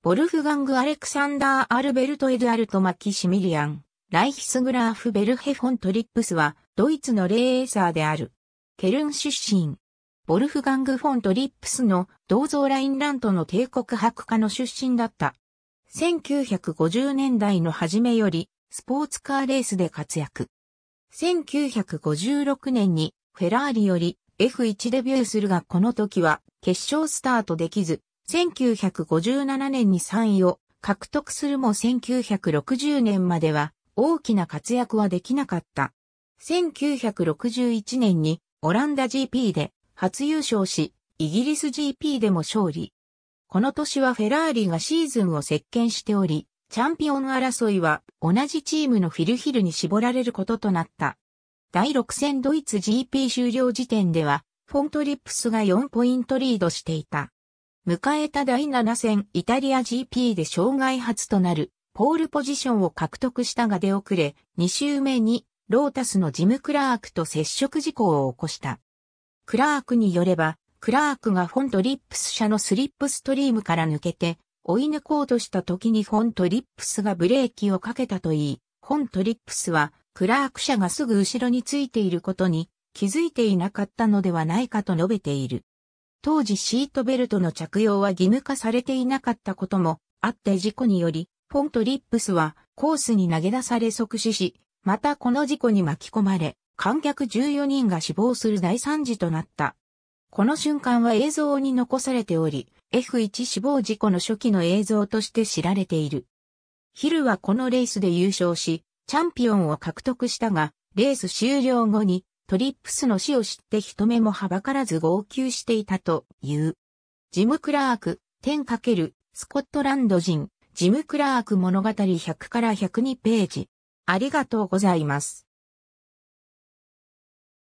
ボルフガング・アレクサンダー・アルベルト・エドアルト・マキシミリアン、ライヒスグラーフ・ベルヘフォン・トリップスは、ドイツのレーエーサーである。ケルン出身。ボルフガング・フォン・トリップスの銅像ラインラントの帝国白化の出身だった。1950年代の初めより、スポーツカーレースで活躍。1956年に、フェラーリより F1 デビューするがこの時は、決勝スタートできず、1957年に3位を獲得するも1960年までは大きな活躍はできなかった。1961年にオランダ GP で初優勝し、イギリス GP でも勝利。この年はフェラーリがシーズンを席巻しており、チャンピオン争いは同じチームのフィルヒルに絞られることとなった。第6戦ドイツ GP 終了時点では、フォントリップスが4ポイントリードしていた。迎えた第7戦イタリア GP で障害初となるポールポジションを獲得したが出遅れ、2周目にロータスのジム・クラークと接触事故を起こした。クラークによれば、クラークがフォントリップス社のスリップストリームから抜けて、追い抜こうとした時にフォントリップスがブレーキをかけたといい、フォントリップスはクラーク社がすぐ後ろについていることに気づいていなかったのではないかと述べている。当時シートベルトの着用は義務化されていなかったこともあって事故により、フォントリップスはコースに投げ出され即死し、またこの事故に巻き込まれ、観客14人が死亡する大惨事となった。この瞬間は映像に残されており、F1 死亡事故の初期の映像として知られている。ヒルはこのレースで優勝し、チャンピオンを獲得したが、レース終了後にトリップスの死を知って人目もはばからず号泣していたという。ジム・クラーク、天×スコットランド人、ジム・クラーク物語100から102ページ。ありがとうございます。